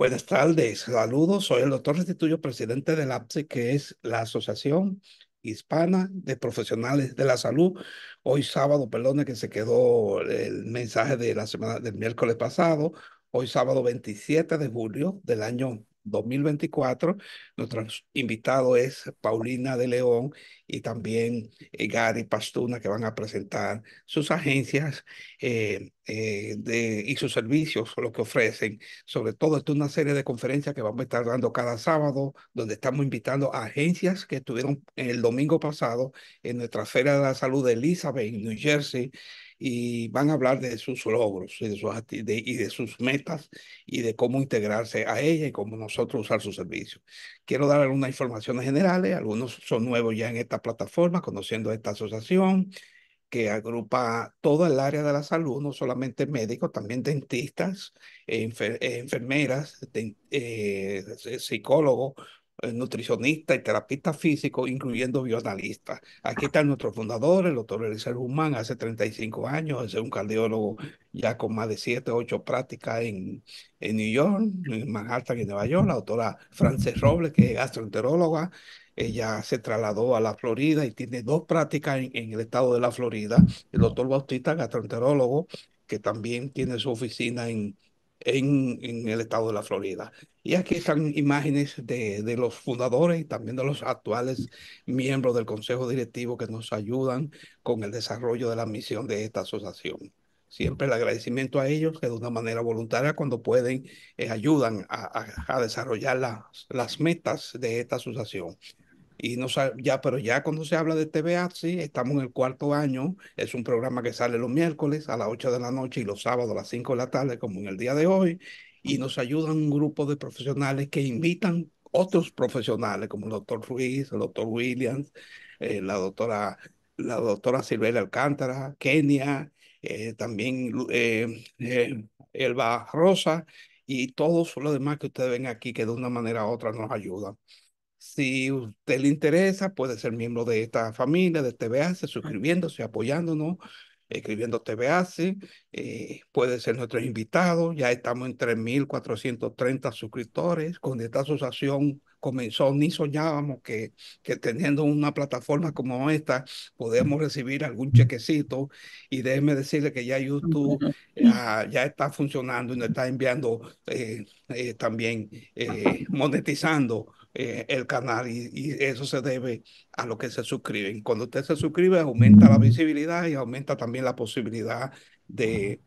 Buenas tardes, saludos. Soy el doctor Restituyo, presidente del APSE, que es la Asociación Hispana de Profesionales de la Salud. Hoy sábado, perdón que se quedó el mensaje de la semana del miércoles pasado. Hoy sábado 27 de julio del año 2024. Nuestro invitado es Paulina de León y también eh, Gary Pastuna, que van a presentar sus agencias eh, eh, de, y sus servicios, lo que ofrecen. Sobre todo, es una serie de conferencias que vamos a estar dando cada sábado, donde estamos invitando a agencias que estuvieron el domingo pasado en nuestra Feria de la Salud de Elizabeth, New Jersey y van a hablar de sus logros y de sus, metas y de cómo integrarse a ella y cómo nosotros usar su servicio. Quiero dar algunas informaciones generales, algunos son nuevos ya en esta plataforma, conociendo esta asociación que agrupa todo el área de la salud, no solamente médicos, también dentistas, enfermeras, eh, psicólogos, eh, nutricionista y terapista físico, incluyendo bioanalista. Aquí están nuestros fundadores, el doctor Eliezer Guzmán, hace 35 años, es un cardiólogo ya con más de 7 8 prácticas en, en New York, en Manhattan y Nueva York, la doctora Frances Robles, que es gastroenteróloga, ella se trasladó a la Florida y tiene dos prácticas en, en el estado de la Florida, el doctor Bautista, gastroenterólogo, que también tiene su oficina en en, el estado de la Florida. Y aquí están imágenes de, los fundadores y también de los actuales miembros del Consejo Directivo que nos ayudan con el desarrollo de la misión de esta asociación. Siempre el agradecimiento a ellos que de una manera voluntaria cuando pueden eh, ayudan a, desarrollar las, las metas de esta asociación y no ya, pero ya cuando se habla de TVA, sí, estamos en el cuarto año, es un programa que sale los miércoles a las 8 de la noche y los sábados a las 5 de la tarde, como en el día de hoy, y nos ayudan un grupo de profesionales que invitan otros profesionales, como el doctor Ruiz, el doctor Williams, eh, la doctora la doctora Silvela Alcántara, Kenia, eh, también eh, Elba Rosa y todos los demás que ustedes ven aquí que de una manera u otra nos ayudan. Si usted le interesa, puede ser miembro de esta familia, de TVAC, suscribiéndose, apoyándonos, escribiendo TVAC. Eh, puede ser nuestro invitado. Ya estamos en 3.430 suscriptores. Con esta asociación comenzó, ni soñábamos que, que teniendo una plataforma como esta, podemos recibir algún chequecito. Y déjeme decirle que ya YouTube ah, ya, está funcionando y nos está enviando eh, eh, también monetizando eh, el canal y, eso se debe a lo que se suscriben. Cuando usted se suscribe aumenta la visibilidad y aumenta también la posibilidad de,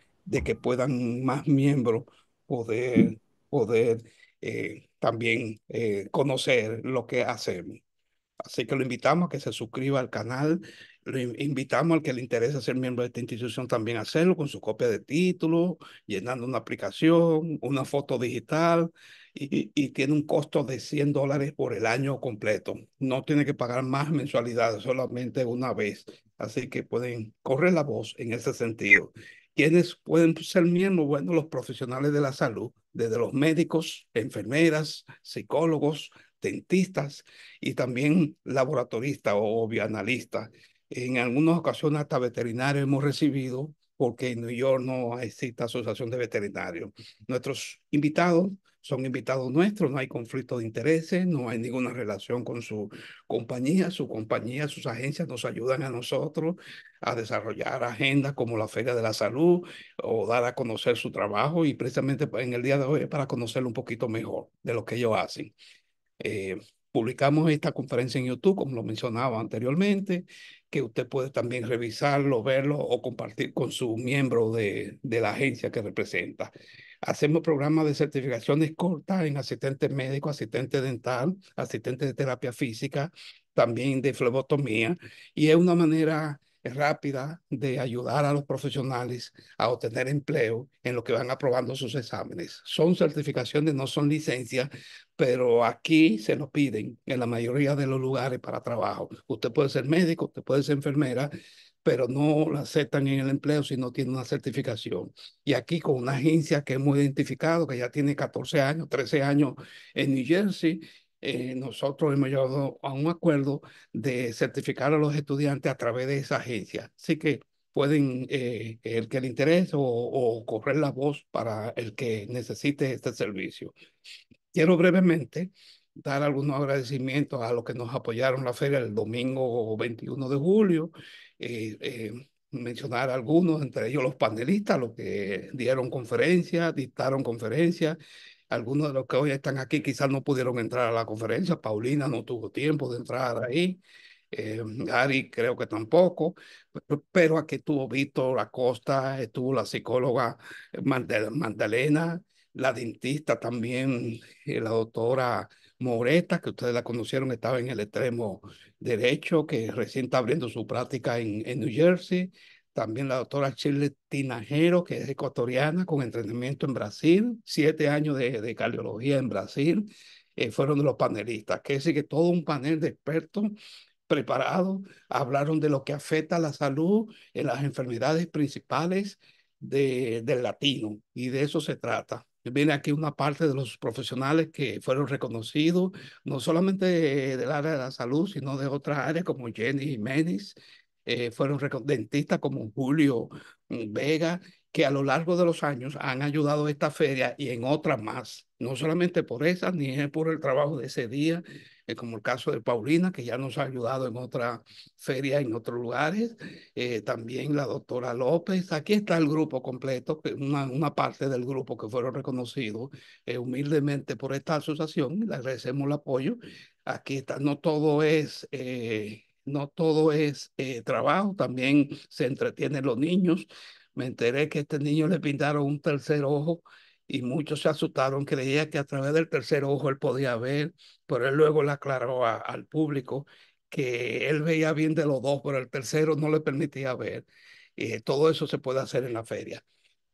que puedan más miembros poder, poder eh, también eh, conocer lo que hacemos. Así que lo invitamos a que se suscriba al canal. Lo invitamos al que le interesa ser miembro de esta institución también a hacerlo con su copia de título, llenando una aplicación, una foto digital y, tiene un costo de 100 dólares por el año completo. No tiene que pagar más mensualidades, solamente una vez. Así que pueden correr la voz en ese sentido. ¿Quiénes pueden ser miembros? Bueno, los profesionales de la salud, desde los médicos, enfermeras, psicólogos, dentistas y también laboratoristas o bioanalistas. En algunas ocasiones hasta veterinarios hemos recibido porque en New York no existe asociación de veterinarios. Nuestros invitados son invitados nuestros, no hay conflicto de intereses, no hay ninguna relación con su compañía, su compañía, sus agencias nos ayudan a nosotros a desarrollar agendas como la Feria de la Salud o dar a conocer su trabajo y precisamente en el día de hoy para conocerlo un poquito mejor de lo que ellos hacen. Eh, publicamos esta conferencia en YouTube, como lo mencionaba anteriormente, que usted puede también revisarlo, verlo o compartir con su miembro de, de la agencia que representa. Hacemos programas de certificaciones cortas en asistente médico, asistente dental, asistente de terapia física, también de flebotomía, y es una manera rápida de ayudar a los profesionales a obtener empleo en lo que van aprobando sus exámenes. Son certificaciones, no son licencias, pero aquí se lo piden en la mayoría de los lugares para trabajo. Usted puede ser médico, usted puede ser enfermera, pero no la aceptan en el empleo si no tienen una certificación. Y aquí con una agencia que hemos identificado, que ya tiene 14 años, 13 años en New Jersey, eh, nosotros hemos llegado a un acuerdo de certificar a los estudiantes a través de esa agencia. Así que pueden, eh, el que le interese o, o correr la voz para el que necesite este servicio. Quiero brevemente dar algunos agradecimientos a los que nos apoyaron la feria el domingo 21 de julio eh, eh, mencionar algunos, entre ellos los panelistas, los que dieron conferencias, dictaron conferencias. Algunos de los que hoy están aquí quizás no pudieron entrar a la conferencia. Paulina no tuvo tiempo de entrar ahí. Eh, Ari creo que tampoco, pero, aquí estuvo Víctor Acosta, estuvo la psicóloga Magdalena, la dentista también, eh, la doctora Moreta, que ustedes la conocieron, estaba en el extremo derecho, que recién está abriendo su práctica en, en New Jersey. También la doctora chile Tinajero, que es ecuatoriana, con entrenamiento en Brasil, siete años de, de cardiología en Brasil, eh, fueron de los panelistas. Que decir que todo un panel de expertos preparados hablaron de lo que afecta a la salud en las enfermedades principales de, del latino, y de eso se trata. Viene aquí una parte de los profesionales que fueron reconocidos, no solamente eh, del área de la salud, sino de otras áreas como Jenny y Menis, eh, fueron dentistas como Julio mm, Vega que a lo largo de los años han ayudado a esta feria y en otras más, no solamente por esa, ni por el trabajo de ese día, eh, como el caso de Paulina, que ya nos ha ayudado en otra feria, en otros lugares, eh, también la doctora López, aquí está el grupo completo, una, una parte del grupo que fueron reconocidos eh, humildemente por esta asociación, le agradecemos el apoyo, aquí está, no todo es no todo es trabajo, también se entretienen los niños me enteré que a este niño le pintaron un tercer ojo y muchos se asustaron, creía que a través del tercer ojo él podía ver, pero él luego le aclaró al público que él veía bien de los dos, pero el tercero no le permitía ver. y eh, todo eso se puede hacer en la feria.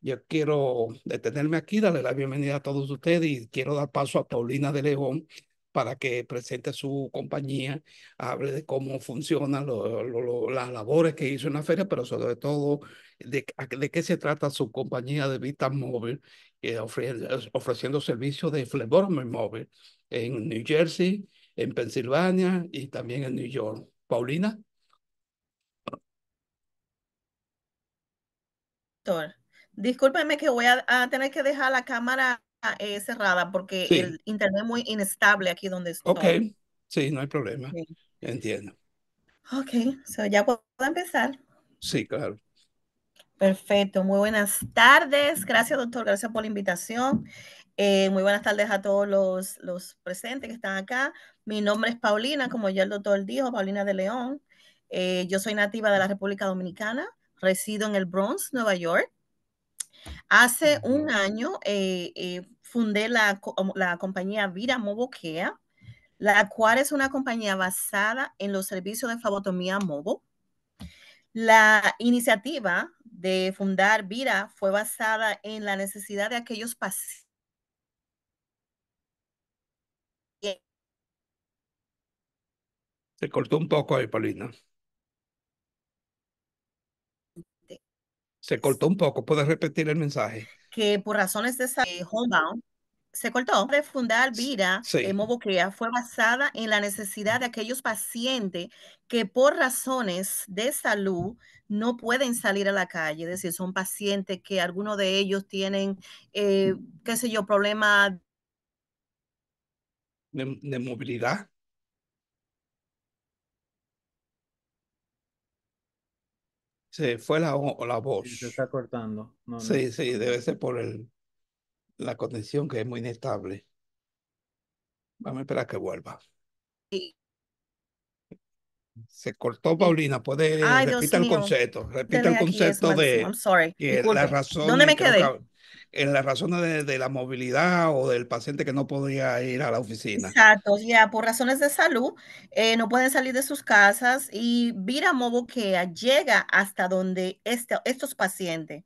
Yo quiero detenerme aquí, darle la bienvenida a todos ustedes y quiero dar paso a Paulina de León para que presente su compañía, hable de cómo funcionan las labores que hizo en la feria, pero sobre todo de, qué se trata su compañía de Vita móvil, ofreciendo servicios de flexboard móvil en New Jersey, en Pensilvania y también en New York. Paulina. Doctor, Discúlpeme que voy a, tener que dejar la cámara eh, cerrada porque el internet es muy inestable aquí donde estoy. Ok, sí, no hay problema. Entiendo. Ok, so ya puedo empezar. Sí, claro. Perfecto, muy buenas tardes. Gracias, doctor, gracias por la invitación. Eh, muy buenas tardes a todos los, presentes que están acá. Mi nombre es Paulina, como ya el doctor dijo, Paulina de León. Eh, yo soy nativa de la República Dominicana, resido en el Bronx, Nueva York. Hace un año eh, fundé la, um, la, compañía Vira Moboquea, la cual es una compañía basada en los servicios de fabotomía Mobo. La iniciativa de fundar Vira fue basada en la necesidad de aquellos pacientes Se cortó un poco ahí, Paulina. Este. Se cortó un poco. ¿Puedes repetir el mensaje? Que por razones de esa eh, homebound, se cortó. De fundar Vira en eh, fue basada en la necesidad de aquellos pacientes que por razones de salud no pueden salir a la calle. Es decir, son pacientes que algunos de ellos tienen, eh, qué sé yo, problemas de, movilidad. Se fue la, la voz. se está cortando. sí, sí, debe ser por el, la conexión que es muy inestable. Vamos a esperar que vuelva. Se cortó Paulina, puede el concepto, repita el concepto de la razón en las razones de, la movilidad o del paciente que no podía ir a la oficina. Exacto, ya por razones de salud eh, no pueden salir de sus casas y Vira Moboquea llega hasta donde este, estos pacientes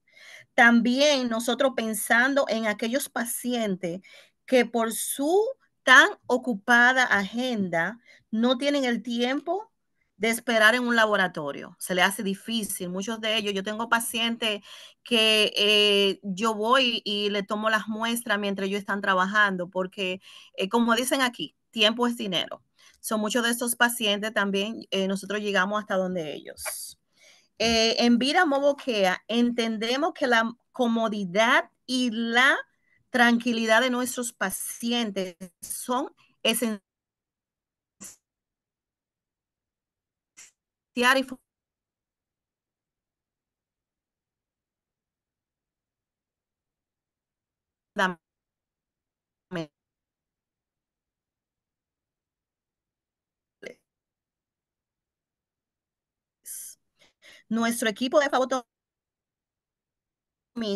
también nosotros pensando en aquellos pacientes que por su tan ocupada agenda no tienen el tiempo de esperar en un laboratorio. Se le hace difícil. Muchos de ellos, yo tengo pacientes que eh, yo voy y le tomo las muestras mientras ellos están trabajando, porque eh, como dicen aquí, tiempo es dinero. Son muchos de estos pacientes también, eh, nosotros llegamos hasta donde ellos. Eh, en Vida Moboquea entendemos que la comodidad y la tranquilidad de nuestros pacientes son esenciales Nuestro equipo de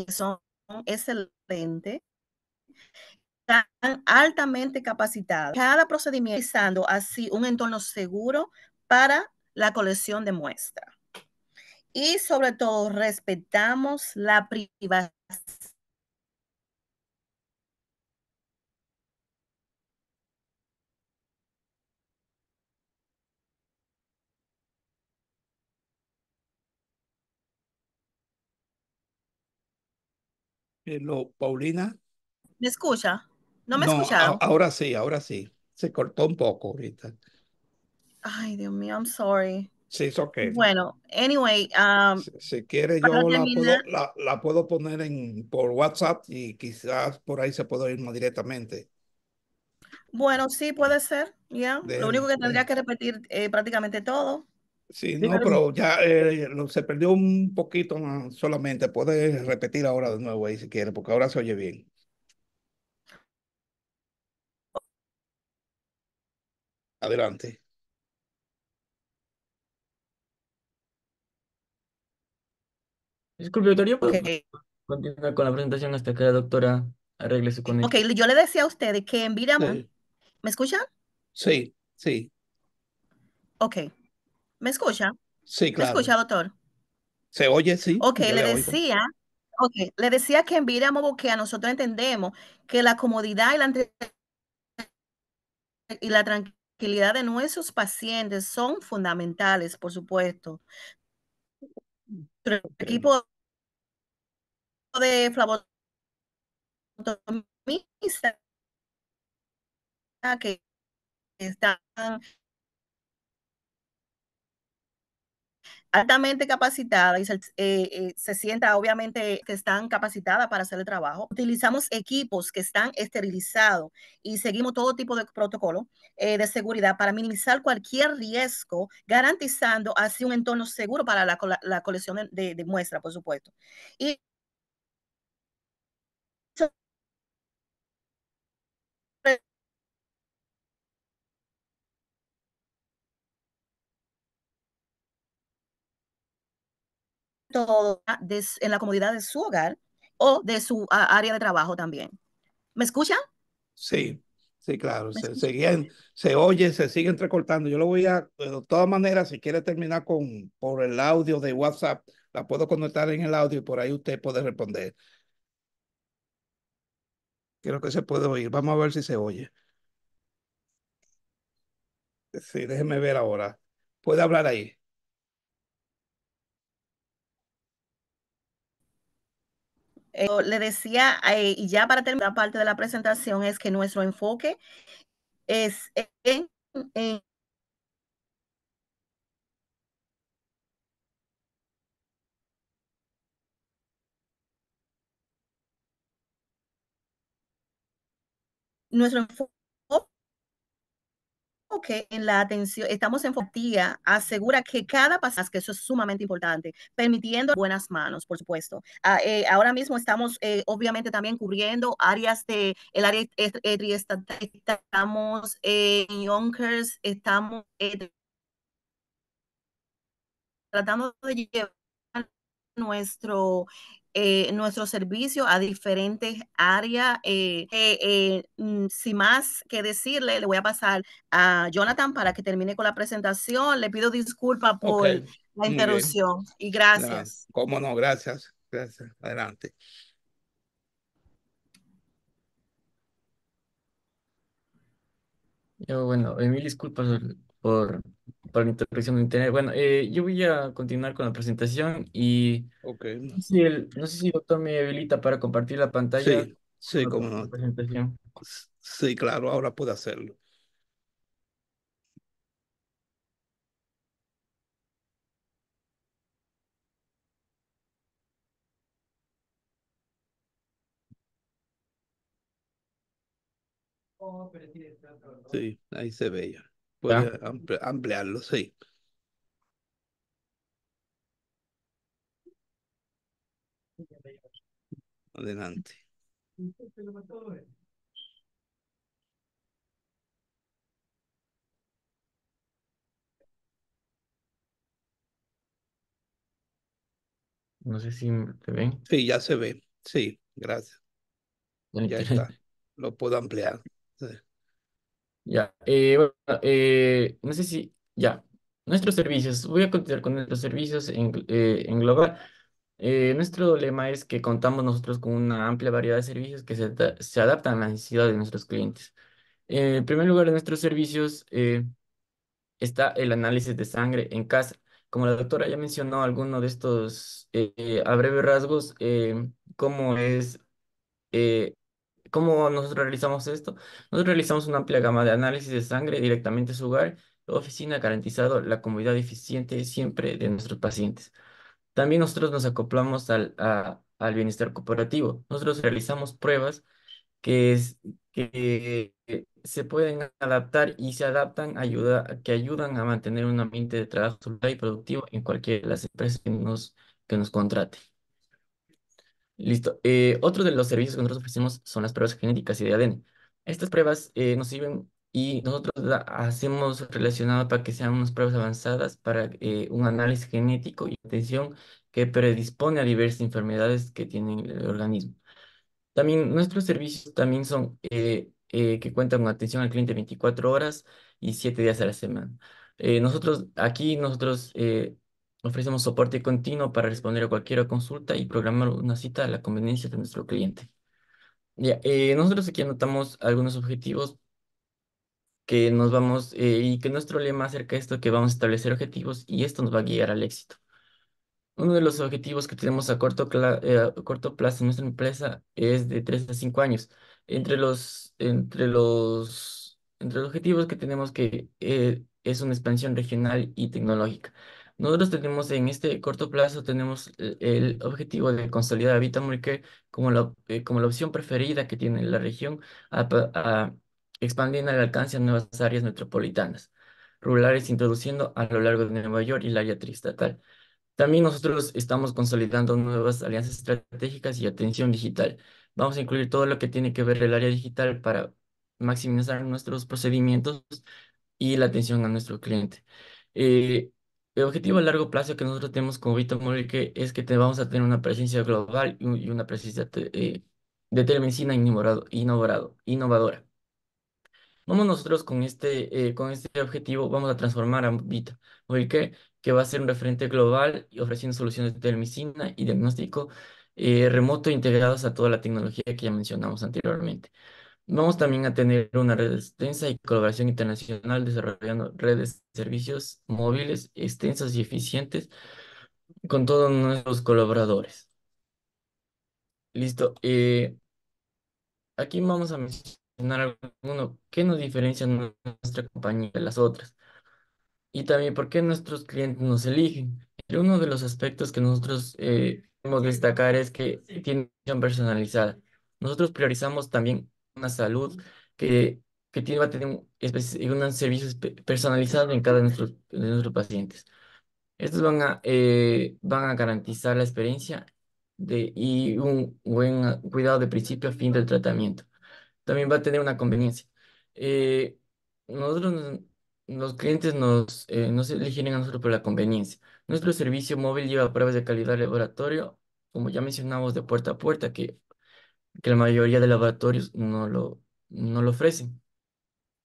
son excelente, están altamente capacitados. Cada procedimiento usando así un entorno seguro para la colección de muestra Y sobre todo, respetamos la privacidad Paulina. ¿Me escucha? ¿No me no, Ahora sí, ahora sí. Se cortó un poco ahorita. Ay, Dios mío, I'm sorry. Sí, es ok. Bueno, anyway. Um, si, quiere, yo la puedo, poner en, por WhatsApp y quizás por ahí se pueda ir más directamente. Bueno, sí, puede ser. ya Lo único que tendría que repetir eh, prácticamente todo. Sí, no, pero ya eh, se perdió un poquito solamente. Puede repetir ahora de nuevo ahí si quiere, porque ahora se oye bien. Adelante. Disculpe, doctor, yo pues, con la presentación hasta que la doctora arregle su conexión. Ok, yo le decía a ustedes que enviamos. ¿me escuchan? Sí, sí. Ok. ¿Me escucha? Sí, claro. ¿Me escucha, doctor? ¿Se oye? Sí. Ok, le, decía, le decía que en Vira que a nosotros entendemos que la comodidad y la, tranquilidad de nuestros pacientes son fundamentales, por supuesto. Nuestro equipo de que están altamente capacitada y eh, eh, se, sienta obviamente que están capacitadas para hacer el trabajo. Utilizamos equipos que están esterilizados y seguimos todo tipo de protocolo eh, de seguridad para minimizar cualquier riesgo, garantizando así un entorno seguro para la, colección de, de, muestra, por supuesto. Y todo en la comodidad de su hogar o de su área de trabajo también. ¿Me escuchan? Sí, sí, claro. Se, se oye, se sigue entrecortando. Yo lo voy a, de todas maneras, si quiere terminar con por el audio de WhatsApp, la puedo conectar en el audio y por ahí usted puede responder. Creo que se puede oír. Vamos a ver si se oye. Sí, déjeme ver ahora. Puede hablar ahí. le decía, eh, y ya para terminar la parte de la presentación, es que nuestro enfoque es en nuestro enfoque que en la atención, estamos en fatiga, asegura que cada pasaje, que eso es sumamente importante, permitiendo buenas manos, por supuesto. Ah, eh, ahora mismo estamos eh, obviamente también cubriendo áreas de el área triestatal, estamos en Yonkers, estamos eh, tratando de llevar nuestro eh, nuestro servicio a diferentes áreas. Eh, eh, mm, sin más que decirle, le voy a pasar a Jonathan para que termine con la presentación. Le pido disculpas por la interrupción y gracias. cómo no, gracias. Gracias. Adelante. Yo, bueno, mil disculpas por, por la de internet. Bueno, eh, yo voy a continuar con la presentación y no, sé si el, no sé si doctor me habilita para compartir la pantalla. Sí, sí, Sí, claro, ahora puedo hacerlo. Oh, sí, ahí se veía. Puede ampliarlo, sí. Adelante. No sé si te ve. Sí, ya se ve. Sí, gracias. Ya está. Lo puedo ampliar. Ya, eh, bueno, eh, no sé si, ya, nuestros servicios, voy a continuar con nuestros servicios en, eh, global. nuestro lema es que contamos nosotros con una amplia variedad de servicios que se, adaptan a la necesidades de nuestros clientes. en primer lugar, de nuestros servicios está el análisis de sangre en casa. Como la doctora ya mencionó alguno de estos a breves rasgos, cómo es ¿Cómo nosotros realizamos esto? Nosotros realizamos una amplia gama de análisis de sangre directamente a su hogar, oficina, garantizado la comodidad eficiente siempre de nuestros pacientes. También nosotros nos acoplamos al, al bienestar cooperativo. Nosotros realizamos pruebas que, se pueden adaptar y se adaptan, ayuda, que ayudan a mantener un ambiente de trabajo y productivo en cualquiera de las empresas que nos, que nos contrate. Listo. Eh, otro de los servicios que nosotros ofrecemos son las pruebas genéticas y de ADN. Estas pruebas eh, nos sirven y nosotros las hacemos relacionado para que sean unas pruebas avanzadas para eh, un análisis genético y atención que predispone a diversas enfermedades que tiene el organismo. También nuestros servicios también son eh, que cuentan con atención al cliente 24 horas y 7 días a la semana. nosotros aquí nosotros Ofrecemos soporte continuo para responder a cualquier consulta y programar una cita a la conveniencia de nuestro cliente. Ya, eh, nosotros aquí anotamos algunos objetivos que nos vamos eh, y que nuestro lema acerca de esto que vamos a establecer objetivos y esto nos va a guiar al éxito. Uno de los objetivos que tenemos a corto, eh, a corto plazo en nuestra empresa es de 3 a 5 años. Entre los, entre los, entre los objetivos que tenemos que es una expansión regional y tecnológica. Nosotros tenemos en este corto plazo, tenemos e-, el, objetivo de consolidar a que como la, eh, como la opción preferida que tiene la región a, expandir expandiendo el alcance a nuevas áreas metropolitanas, rurales introduciendo a lo largo de Nueva York y el área triestatal. También nosotros estamos consolidando nuevas alianzas estratégicas y atención digital. Vamos a incluir todo lo que tiene que ver el área digital para maximizar nuestros procedimientos y la atención a nuestro cliente. Eh, el objetivo a largo plazo que nosotros tenemos con Vito que es que te vamos a tener una presencia global y una presencia eh, de telemedicina innovadora. Vamos nosotros con este, eh, con este objetivo, vamos a transformar a Vito que va a ser un referente global y ofreciendo soluciones de telemedicina y diagnóstico eh, remoto integrados a toda la tecnología que ya mencionamos anteriormente. Vamos también a tener una red extensa y colaboración internacional desarrollando redes de servicios móviles extensas y eficientes con todos nuestros colaboradores. Listo. Eh, aquí vamos a mencionar alguno. que nos diferencia nuestra compañía de las otras? Y también, ¿por qué nuestros clientes nos eligen? Uno de los aspectos que nosotros eh, queremos destacar es que tiene personalizada. Nosotros priorizamos también una salud que, que tiene, va a tener un, un servicio personalizado en cada de nuestros, de nuestros pacientes. Estos van a, eh, van a garantizar la experiencia de, y un buen cuidado de principio a fin del tratamiento. También va a tener una conveniencia. Eh, nosotros, los clientes nos, eh, nos a nosotros por la conveniencia. Nuestro servicio móvil lleva pruebas de calidad laboratorio, como ya mencionamos, de puerta a puerta, que que la mayoría de laboratorios no lo, no lo ofrecen.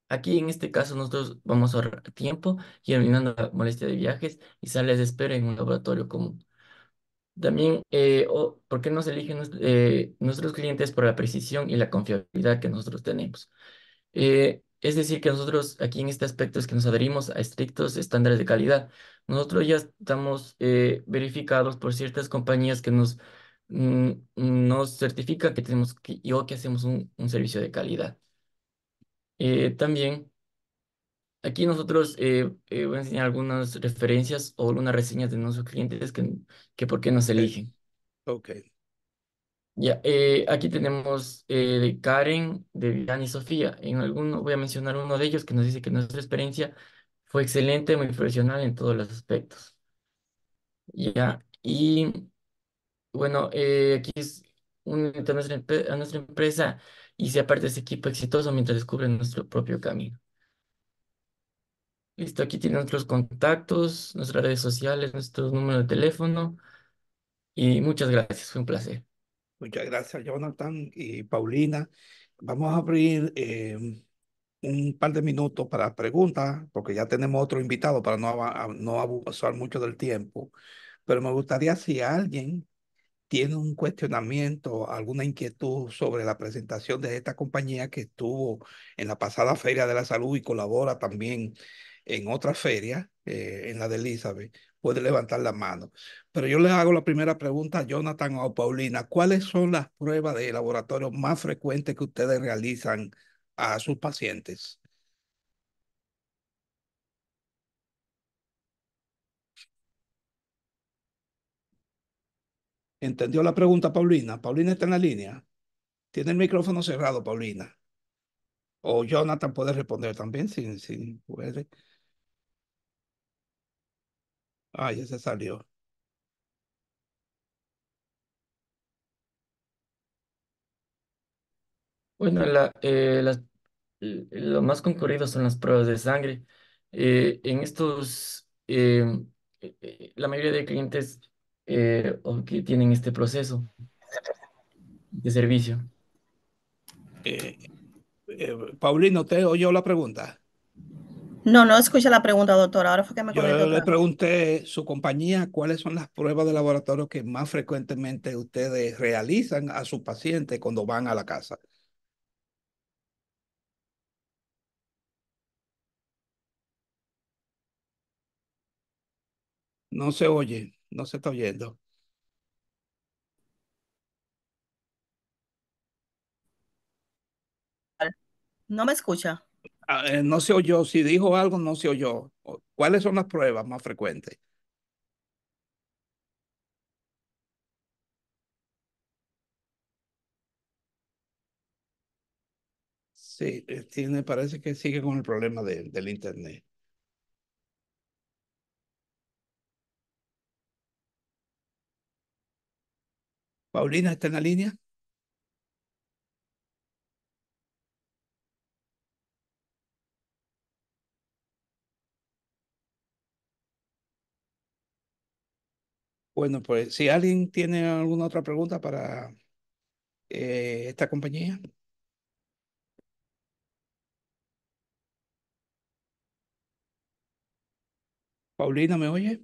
Aquí en este caso nosotros vamos a ahorrar tiempo y eliminando la molestia de viajes y sales de espera en un laboratorio común. También, eh, ¿por qué nos eligen eh, nuestros clientes por la precisión y la confiabilidad que nosotros tenemos? Eh, es decir, que nosotros aquí en este aspecto es que nos adherimos a estrictos estándares de calidad. Nosotros ya estamos eh, verificados por ciertas compañías que nos Mm, mm, nos certifica que tenemos que, o que hacemos un, servicio de calidad. Eh, también, aquí nosotros eh, eh, voy a enseñar algunas referencias o algunas reseñas de nuestros clientes que, que por qué nos eligen. Ok. Ya, aquí tenemos de Karen, de Dani y Sofía. En alguno voy a mencionar uno de ellos que nos dice que nuestra experiencia fue excelente, muy profesional en todos los aspectos. Ya, y bueno, eh, aquí es un a nuestra, a nuestra empresa y sea parte de este equipo exitoso mientras descubre nuestro propio camino. Listo, aquí tienen nuestros contactos, nuestras redes sociales, nuestros números de teléfono y muchas gracias, fue un placer. Muchas gracias, Jonathan y Paulina. Vamos a abrir em, un par de minutos para preguntas, porque ya tenemos otro invitado para no, no abusar mucho del tiempo. Pero me gustaría si alguien tiene un cuestionamiento, alguna inquietud sobre la presentación de esta compañía que estuvo en la pasada Feria de la Salud y colabora también en otra feria, eh, en la de Elizabeth, puede levantar la mano. Pero yo le hago la primera pregunta a Jonathan o Paulina. ¿Cuáles son las pruebas de laboratorio más frecuentes que ustedes realizan a sus pacientes? ¿Entendió la pregunta, Paulina? Paulina está en la línea. Tiene el micrófono cerrado, Paulina. O Jonathan puede responder también, si, puede. Ah, ya se salió. Bueno, la, eh, lo más concurrido son las pruebas de sangre. Eh, en estos, eh, la mayoría de clientes eh, o que tienen este proceso de servicio. Eh, eh, Paulino, ¿te oyó la pregunta? No, no escuché la pregunta, doctor Ahora fue que me Yo le pregunté su compañía cuáles son las pruebas de laboratorio que más frecuentemente ustedes realizan a su paciente cuando van a la casa. No se oye. No se está oyendo. No me escucha. Ah, eh, no se oyó. Si dijo algo, no se oyó. ¿Cuáles son las pruebas más frecuentes? Sí, eh, tiene, parece que sigue con el problema del Internet. Paulina está en la línea. Bueno, pues si alguien tiene alguna otra pregunta para eh, esta compañía. Paulina, ¿me oye?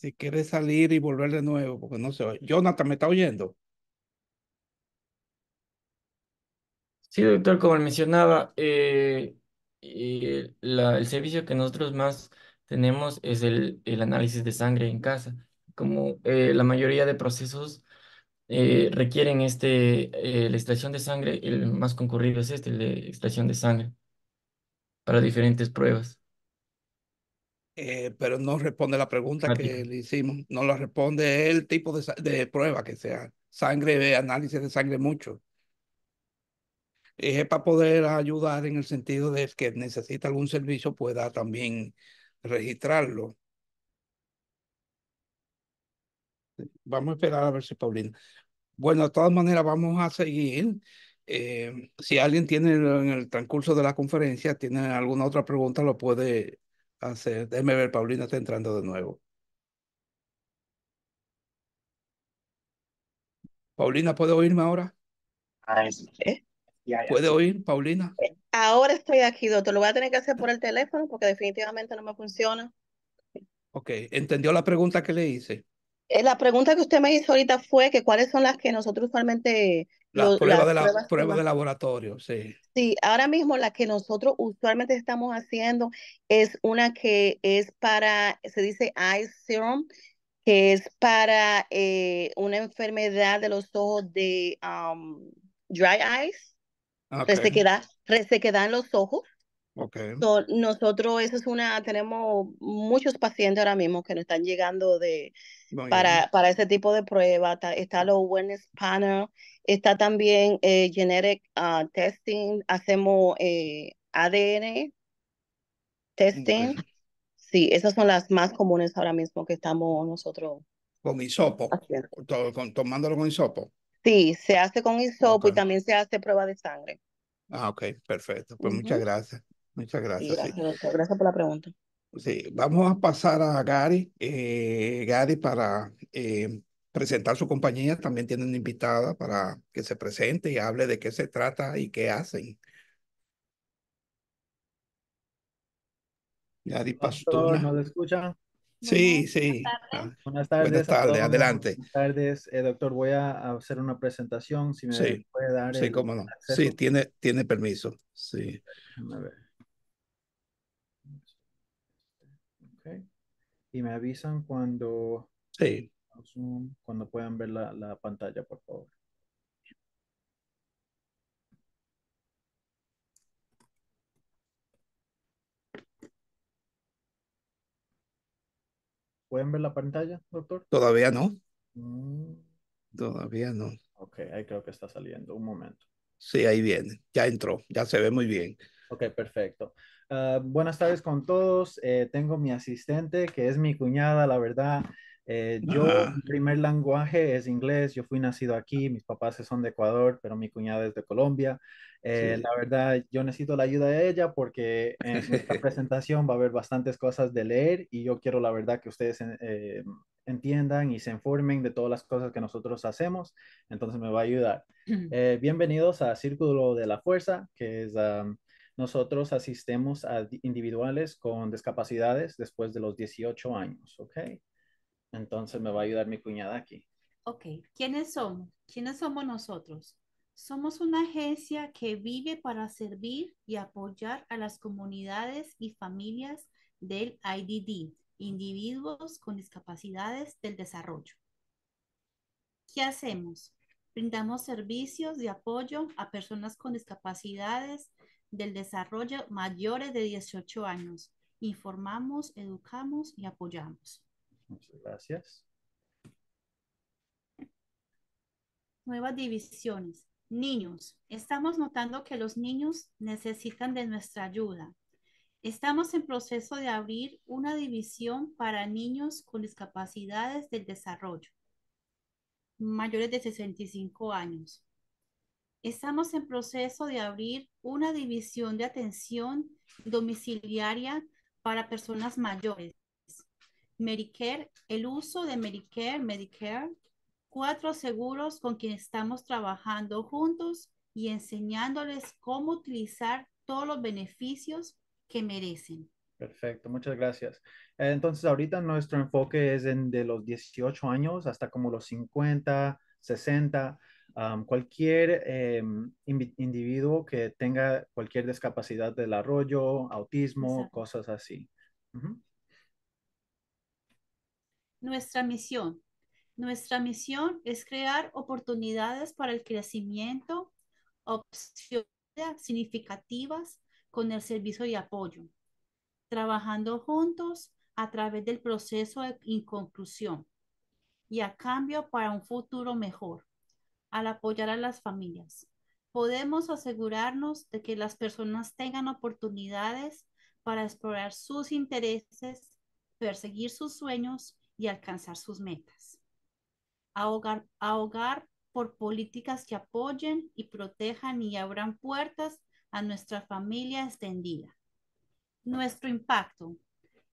Si quieres salir y volver de nuevo, porque no se va. Jonathan, ¿me está oyendo? Sí, doctor, como mencionaba, eh, eh, el servicio que nosotros más tenemos es el, el análisis de sangre en casa. Como eh, la mayoría de procesos requieren este, la extracción de sangre, el más concurrido es este, el de extracción de sangre para diferentes pruebas. Eh, pero no responde la pregunta que le hicimos. No la responde el tipo de, prueba que sea. Sangre, análisis de sangre mucho. Es para poder ayudar en el sentido de que necesita algún servicio, pueda también registrarlo. Vamos a esperar a ver si Paulina. Bueno, de todas maneras, vamos a seguir. Eh, si alguien tiene en el transcurso de la conferencia, tiene alguna otra pregunta, lo puede hacer. Déjeme ver, Paulina está entrando de nuevo. Paulina, ¿puede oírme ahora? Ah, ¿Puede oír, Paulina? Ahora estoy aquí, doctor. Lo voy a tener que hacer por el teléfono porque definitivamente no me funciona. Ok, ¿entendió la pregunta que le hice? Eh, la pregunta que usted me hizo ahorita fue que cuáles son las que nosotros usualmente las, pruebas, de la, prueba de laboratorio, sí. Sí, ahora mismo la que nosotros usualmente estamos haciendo es una que es para, se dice eye serum, que es para eh, una enfermedad de los ojos de um, dry eyes, se quedan resequedad los ojos. Okay. nosotros, eso es una, tenemos muchos pacientes ahora mismo que nos están llegando de, para, para ese tipo de pruebas Está, está los Panel, está también eh, Genetic ah, Testing, hacemos eh, ADN Testing. Sí, esas son las más comunes ahora mismo que estamos nosotros. Con hisopo, tomándolo con hisopo. Sí, se hace con hisopo y también se hace prueba de sangre. Ah, ok, perfecto. Pues muchas gracias. Muchas gracias. Gracias, por la pregunta. Sí, vamos a pasar a Gary. Eh, Gary, para eh, presentar su compañía, también tienen invitada para que se presente y hable de qué se trata y qué hacen. Gary Pastor, ¿Nos escucha? Sí, sí. Buenas tardes. Ah, buenas tardes, adelante. Buenas tardes, eh, doctor. Voy a hacer una presentación, si me puede dar. Sí, cómo no. Sí, tiene, tiene permiso. Sí. ver. y me avisan cuando, cuando puedan ver la, pantalla, por favor. ¿Pueden ver la pantalla, doctor? Todavía no. Mm. Todavía no. Ok, ahí creo que está saliendo. Un momento. Sí, ahí viene. Ya entró, ya se ve muy bien. Ok, perfecto. Ah, buenas tardes con todos. Eh, tengo mi asistente, que es mi cuñada, la verdad. Eh, yo, ah. mi primer lenguaje es inglés. Yo fui nacido aquí. Mis papás son de Ecuador, pero mi cuñada es de Colombia. Eh, la verdad, yo necesito la ayuda de ella porque en esta presentación va a haber bastantes cosas de leer y yo quiero, la verdad, que ustedes entiendan y se informen de todas las cosas que nosotros hacemos, entonces me va a ayudar. Eh, bienvenidos a Círculo de la Fuerza, que es nosotros asistemos a individuales con discapacidades después de los 18 años, ¿ok? Entonces me va a ayudar mi cuñada aquí. Ok, ¿quiénes somos? ¿Quiénes somos nosotros? Somos una agencia que vive para servir y apoyar a las comunidades y familias del IDD, individuos con discapacidades del desarrollo. ¿Qué hacemos? Brindamos servicios de apoyo a personas con discapacidades del desarrollo mayores de 18 años. Informamos, educamos y apoyamos. Muchas gracias. Nuevas divisiones. Niños. Estamos notando que los niños necesitan de nuestra ayuda. Estamos en proceso de abrir una división para niños con discapacidades del desarrollo, mayores de 65 años. Estamos en proceso de abrir una división de atención domiciliaria para personas mayores. Medicare, el uso de Medicare, Medicare, cuatro seguros con quienes estamos trabajando juntos y enseñándoles cómo utilizar todos los beneficios que merecen. Perfecto, muchas gracias. Entonces, ahorita nuestro enfoque es en de los 18 años hasta como los 50, 60. cualquier em, individuo que tenga cualquier discapacidad del arroyo, autismo, cosas así. Nuestra misión. Nuestra misión es crear oportunidades para el crecimiento, opciones significativas con el servicio y apoyo, trabajando juntos a través del proceso de inconclusión y a cambio para un futuro mejor, al apoyar a las familias. Podemos asegurarnos de que las personas tengan oportunidades para explorar sus intereses, perseguir sus sueños y alcanzar sus metas. Ahogar, ahogar por políticas que apoyen y protejan y abran puertas a nuestra familia extendida. Nuestro impacto.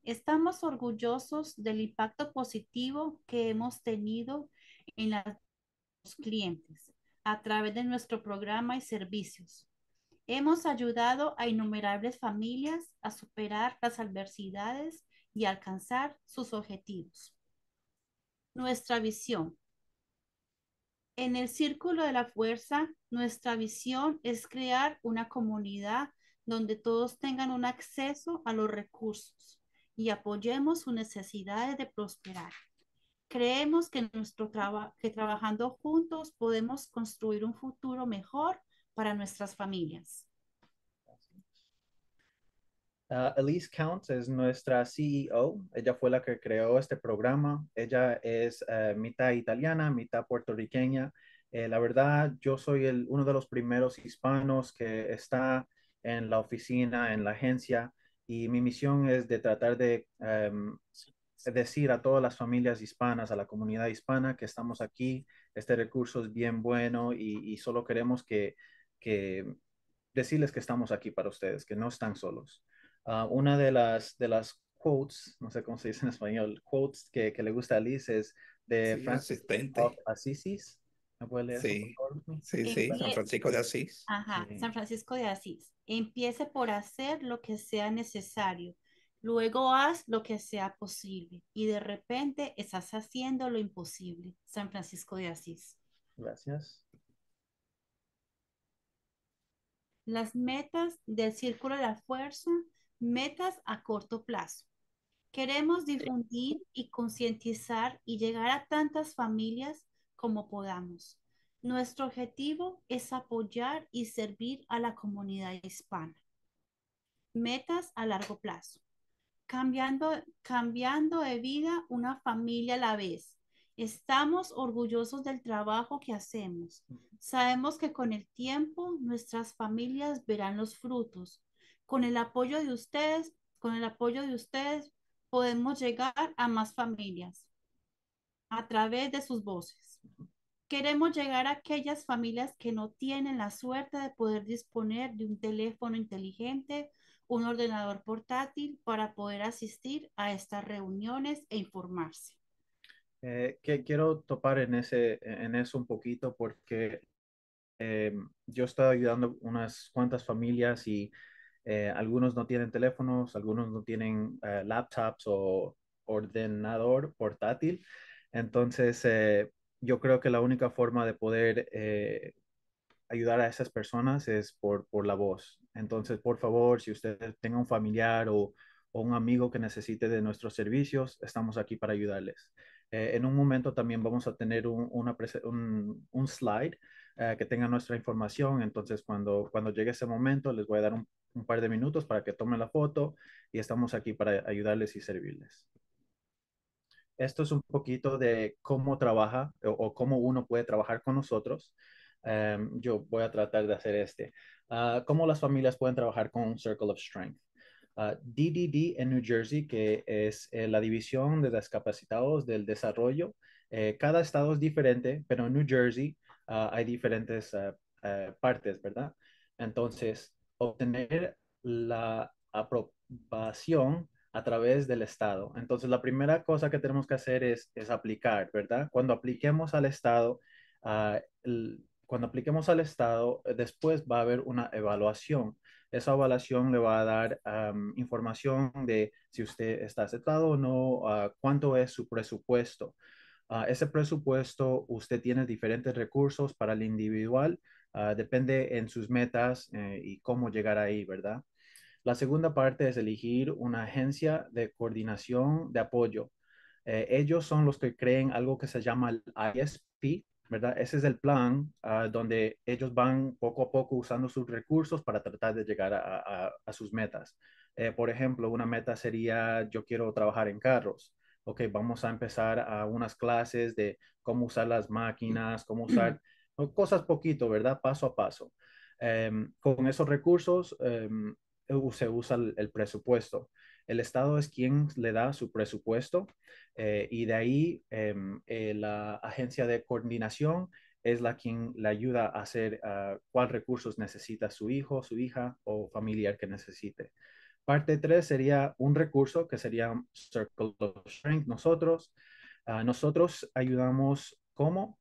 Estamos orgullosos del impacto positivo que hemos tenido en los clientes a través de nuestro programa y servicios. Hemos ayudado a innumerables familias a superar las adversidades y alcanzar sus objetivos. Nuestra visión. En el círculo de la fuerza, nuestra visión es crear una comunidad donde todos tengan un acceso a los recursos y apoyemos sus necesidades de prosperar. Creemos que, que trabajando juntos podemos construir un futuro mejor para nuestras familias. Ah, Elise Counts es nuestra CEO. Ella fue la que creó este programa. Ella es eh, mitad italiana, mitad puertorriqueña. Eh, la verdad, yo soy uno de los primeros hispanos que está en la oficina, en la agencia, y mi misión es de tratar de em, decir a todas las familias hispanas, a la comunidad hispana, que estamos aquí, este recurso es bien bueno y, solo queremos que decirles que estamos aquí para ustedes, que no están solos. Ah, una de las, de las quotes, no sé cómo se dice en español, quotes que, que le gusta a Liz es de Francisco de Asís. Sí, sí, sí, San Francisco de Asís. Ajá, San Francisco de Asís. Empiece por hacer lo que sea necesario. Luego haz lo que sea posible y de repente estás haciendo lo imposible. San Francisco de Asís. Gracias. Las metas del círculo de la fuerza Metas a corto plazo. Queremos difundir y concientizar y llegar a tantas familias como podamos. Nuestro objetivo es apoyar y servir a la comunidad hispana. Metas a largo plazo. Cambiando, cambiando de vida una familia a la vez. Estamos orgullosos del trabajo que hacemos. Sabemos que con el tiempo nuestras familias verán los frutos con el apoyo de ustedes, con el apoyo de ustedes, podemos llegar a más familias a través de sus voces. Queremos llegar a aquellas familias que no tienen la suerte de poder disponer de un teléfono inteligente, un ordenador portátil para poder asistir a estas reuniones e informarse. Eh, que quiero topar en, ese, en eso un poquito porque eh, yo he ayudando unas cuantas familias y eh, algunos no tienen teléfonos, algunos no tienen eh, laptops o ordenador portátil. Entonces, eh, yo creo que la única forma de poder ayudar a esas personas es por, por la voz. Entonces, por favor, si usted tenga un familiar o, un amigo que necesite de nuestros servicios, estamos aquí para ayudarles. en un momento también vamos a tener un, una un, slide que tenga nuestra información. Entonces, cuando, cuando llegue ese momento, les voy a dar un, un par de minutos para que tomen la foto y estamos aquí para ayudarles y servirles. Esto es un poquito de cómo trabaja o, cómo uno puede trabajar con nosotros. Em, yo voy a tratar de hacer este. Ah, ¿Cómo las familias pueden trabajar con Circle of Strength? DDD ah, en New Jersey, que es eh, la división de discapacitados del desarrollo. Eh, cada estado es diferente, pero en New Jersey ah, hay diferentes eh, partes, ¿verdad? Entonces, obtener la aprobación a través del Estado. Entonces, la primera cosa que tenemos que hacer es, aplicar, ¿verdad? Cuando apliquemos al Estado, ah, cuando apliquemos al Estado, eh, después va a haber una evaluación. Esa evaluación le va a dar información de si usted está aceptado o no, ah, cuánto es su presupuesto. Ah, ese presupuesto, usted tiene diferentes recursos para el individual Ah, depende en sus metas eh, y cómo llegar ahí, ¿verdad? La segunda parte es elegir una agencia de coordinación de apoyo. Eh, ellos son los que creen algo que se llama el ISP, ¿verdad? Ese es el plan ah, donde ellos van poco a poco usando sus recursos para tratar de llegar a, sus metas. Eh, por ejemplo, una meta sería yo quiero trabajar en carros. Ok, vamos a empezar a unas clases de cómo usar las máquinas, cómo usar cosas poquito, ¿verdad? Paso a paso. Em, con esos recursos em, se usa el, presupuesto. El Estado es quien le da su presupuesto eh, y de ahí em, eh, la agencia de coordinación es la quien le ayuda a hacer uh, cuál recursos necesita su hijo, su hija o familiar que necesite. Parte 3 sería un recurso que sería Circle of Strength. Nosotros, ah, nosotros ayudamos cómo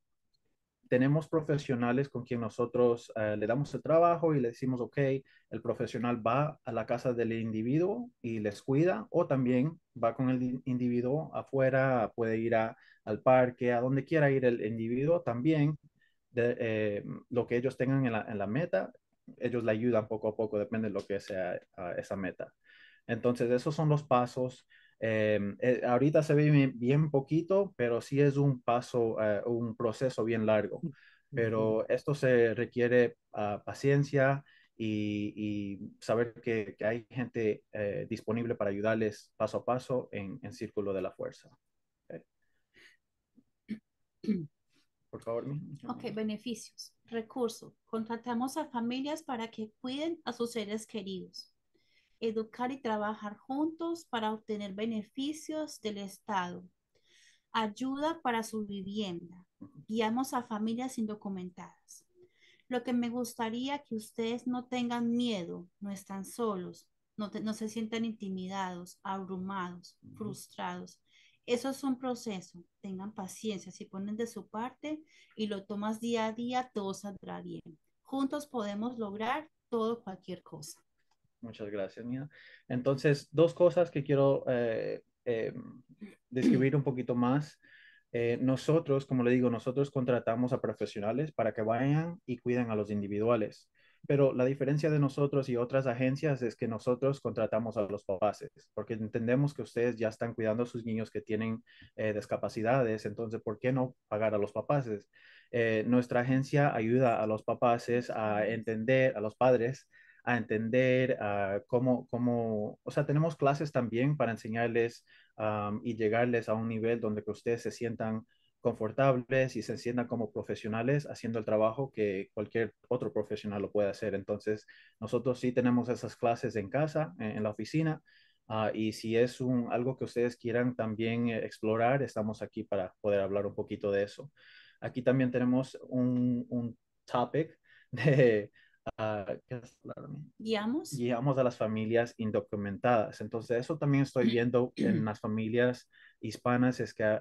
tenemos profesionales con quien nosotros eh, le damos el trabajo y le decimos, ok, el profesional va a la casa del individuo y les cuida, o también va con el individuo afuera, puede ir a, al parque, a donde quiera ir el individuo, también de, eh, lo que ellos tengan en la, meta, ellos le ayudan poco a poco, depende de lo que sea esa meta. Entonces, esos son los pasos. Em, eh, ahorita se ve bien, poquito, pero sí es un paso, eh, un proceso bien largo. Pero esto se requiere ah, paciencia y, saber que, hay gente eh, disponible para ayudarles paso a paso en, Círculo de la Fuerza. Por favor, Ok, beneficios, recursos. Contratamos a familias para que cuiden a sus seres queridos educar y trabajar juntos para obtener beneficios del Estado, ayuda para su vivienda, guiamos a familias indocumentadas. Lo que me gustaría que ustedes no tengan miedo, no están solos, no, se sientan intimidados, abrumados, frustrados. Eso es un proceso, tengan paciencia, si ponen de su parte y lo tomas día a día, todo saldrá bien. Juntos podemos lograr todo cualquier cosa. Muchas gracias, Mía. Entonces, dos cosas que quiero eh, eh, describir un poquito más. Eh, nosotros, como le digo, nosotros contratamos a profesionales para que vayan y cuiden a los individuales. Pero la diferencia de nosotros y otras agencias es que nosotros contratamos a los papás, porque entendemos que ustedes ya están cuidando a sus niños que tienen discapacidades, entonces, ¿por qué no pagar a los papás? nuestra agencia ayuda a los papás a entender, a los padres, a entender ah, cómo, cómo, o sea, tenemos clases también para enseñarles y llegarles a un nivel donde que ustedes se sientan confortables y se sientan como profesionales haciendo el trabajo que cualquier otro profesional lo puede hacer. Entonces, nosotros sí tenemos esas clases en casa, en, la oficina, ah, y si es un, algo que ustedes quieran también eh, explorar, estamos aquí para poder hablar un poquito de eso. Aquí también tenemos un, un topic de guiamos. guiamos a las familias indocumentadas. Entonces, eso también estoy viendo en las familias hispanas, es que ah,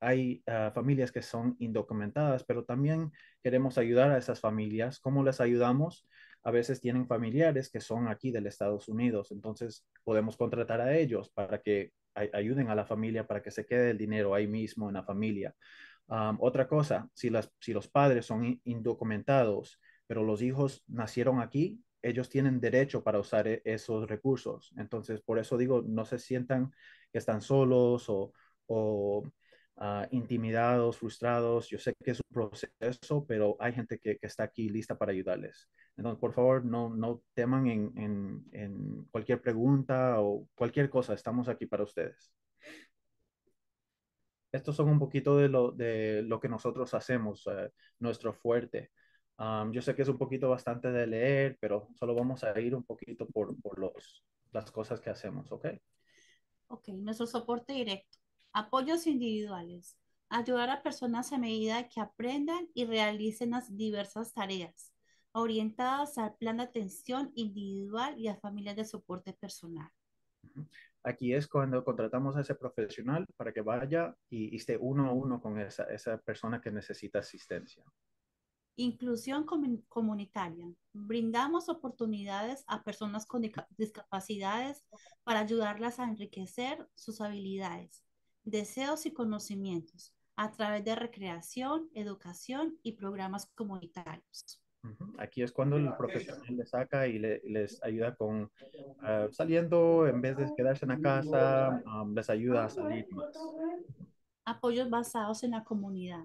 hay ah, familias que son indocumentadas, pero también queremos ayudar a esas familias. ¿Cómo les ayudamos? A veces tienen familiares que son aquí del Estados Unidos, entonces podemos contratar a ellos para que ayuden a la familia, para que se quede el dinero ahí mismo en la familia. otra cosa, si, las, si los padres son indocumentados, pero los hijos nacieron aquí, ellos tienen derecho para usar e-, esos recursos. Entonces, por eso digo, no se sientan que están solos o, ah, intimidados, frustrados. Yo sé que es un proceso, pero hay gente que, está aquí lista para ayudarles. Entonces, por favor, no, no teman en, cualquier pregunta o cualquier cosa. Estamos aquí para ustedes. Estos son un poquito de lo, de lo que nosotros hacemos, eh, nuestro fuerte yo sé que es un poquito bastante de leer, pero solo vamos a ir un poquito por, por los, las cosas que hacemos, ¿ok? Ok, nuestro soporte directo. Apoyos individuales. Ayudar a personas a medida que aprendan y realicen las diversas tareas orientadas al plan de atención individual y a familias de soporte personal. Aquí es cuando contratamos a ese profesional para que vaya y, y esté uno a uno con esa, esa persona que necesita asistencia. Inclusión comunitaria. Brindamos oportunidades a personas con discapacidades para ayudarlas a enriquecer sus habilidades, deseos y conocimientos a través de recreación, educación y programas comunitarios. Aquí es cuando el profesional les saca y les ayuda con ah, saliendo en vez de quedarse en la casa, ah, les ayuda a salir Apoyos basados en la comunidad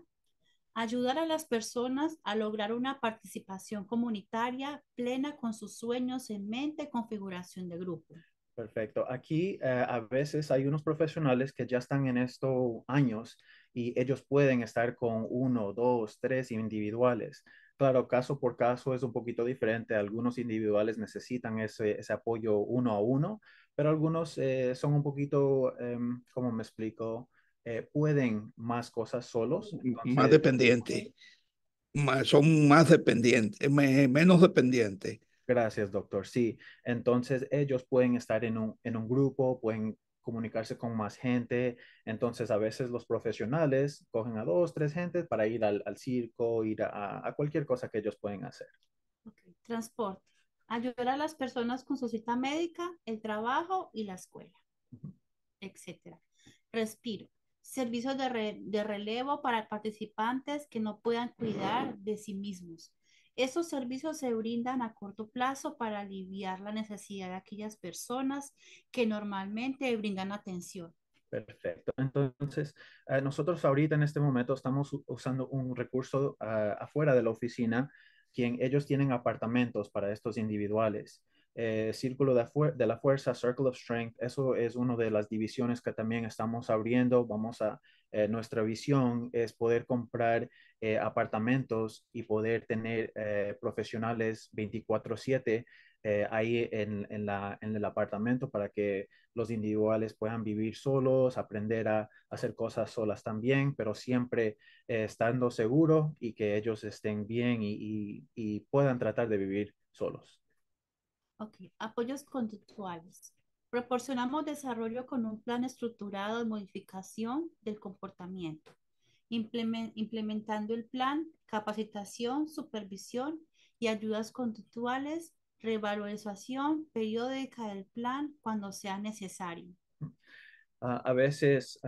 ayudar a las personas a lograr una participación comunitaria plena con sus sueños en mente, configuración de grupo. Perfecto. Aquí eh, a veces hay unos profesionales que ya están en estos años y ellos pueden estar con uno, dos, tres individuales. Claro, caso por caso es un poquito diferente. Algunos individuales necesitan ese, apoyo uno a uno, pero algunos eh, son un poquito, como em, ¿cómo me explico? Eh, pueden más cosas solos. más dependientes. son más dependientes, menos dependientes. Gracias, doctor. Sí, entonces ellos pueden estar en un, grupo, pueden comunicarse con más gente. Entonces, a veces los profesionales cogen a dos, tres gentes para ir al, circo, ir a, cualquier cosa que ellos pueden hacer. Transporte. Ayudar a las personas con su cita médica, el trabajo y la escuela, etcétera. Respiro servicios de, relevo para participantes que no puedan cuidar de sí mismos. Esos servicios se brindan a corto plazo para aliviar la necesidad de aquellas personas que normalmente brindan atención. Perfecto. Entonces, eh, nosotros ahorita en este momento estamos usando un recurso eh, afuera de la oficina, quien ellos tienen apartamentos para estos individuales. Eh, círculo de, la Fuerza, Circle of Strength, eso es una de las divisiones que también estamos abriendo. Vamos a, eh, nuestra visión es poder comprar eh, apartamentos y poder tener profesionales 24/7 ahí en, el apartamento para que los individuales puedan vivir solos, aprender a, hacer cosas solas también, pero siempre estando seguro y que ellos estén bien y puedan tratar de vivir solos. Ok, apoyos conductuales. Proporcionamos desarrollo con un plan estructurado de modificación del comportamiento, implementando el plan, capacitación, supervisión y ayudas conductuales, revalorización periódica del plan cuando sea necesario. a veces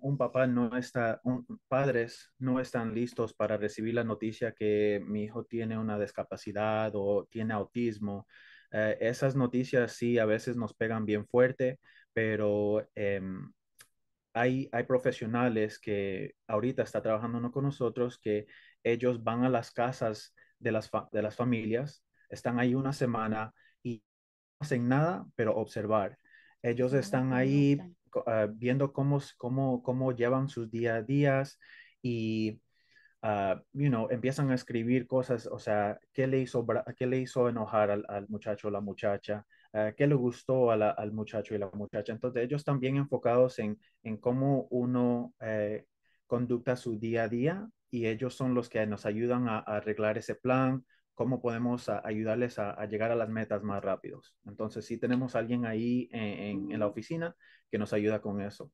un papá no está, padres no están listos para recibir la noticia que mi hijo tiene una discapacidad o tiene autismo eh, esas noticias sí a veces nos pegan bien fuerte, pero em, hay, hay profesionales que ahorita está trabajando con nosotros que ellos van a las casas de las, de las familias, están ahí una semana y no hacen nada, pero observar. Ellos ah, están ahí eh, viendo cómo, cómo, cómo llevan sus días a días y Ah, you know, empiezan a escribir cosas, o sea, qué le hizo, qué le hizo enojar al, al muchacho o la muchacha, ah, qué le gustó al muchacho y la muchacha. Entonces, ellos están bien enfocados en, en cómo uno eh, conducta su día a día y ellos son los que nos ayudan a, arreglar ese plan, cómo podemos ayudarles a, llegar a las metas más rápidos. Entonces, sí tenemos alguien ahí en, en la mm. oficina que nos ayuda con eso.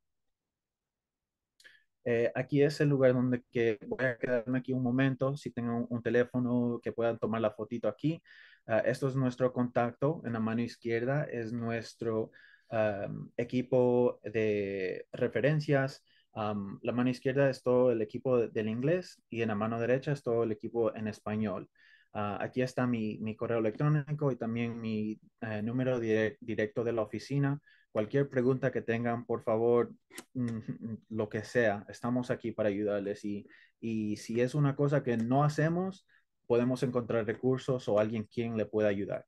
Eh, aquí es el lugar donde que voy a quedarme aquí un momento, si tengo un, teléfono que puedan tomar la fotito aquí. Ah, esto es nuestro contacto, en la mano izquierda es nuestro ah, equipo de referencias, ah, la mano izquierda es todo el equipo del inglés y en la mano derecha es todo el equipo en español. aquí está mi, mi, correo electrónico y también mi eh, número directo de la oficina Cualquier pregunta que tengan, por favor, mm, lo que sea, estamos aquí para ayudarles. Y, si es una cosa que no hacemos, podemos encontrar recursos o alguien quien le pueda ayudar.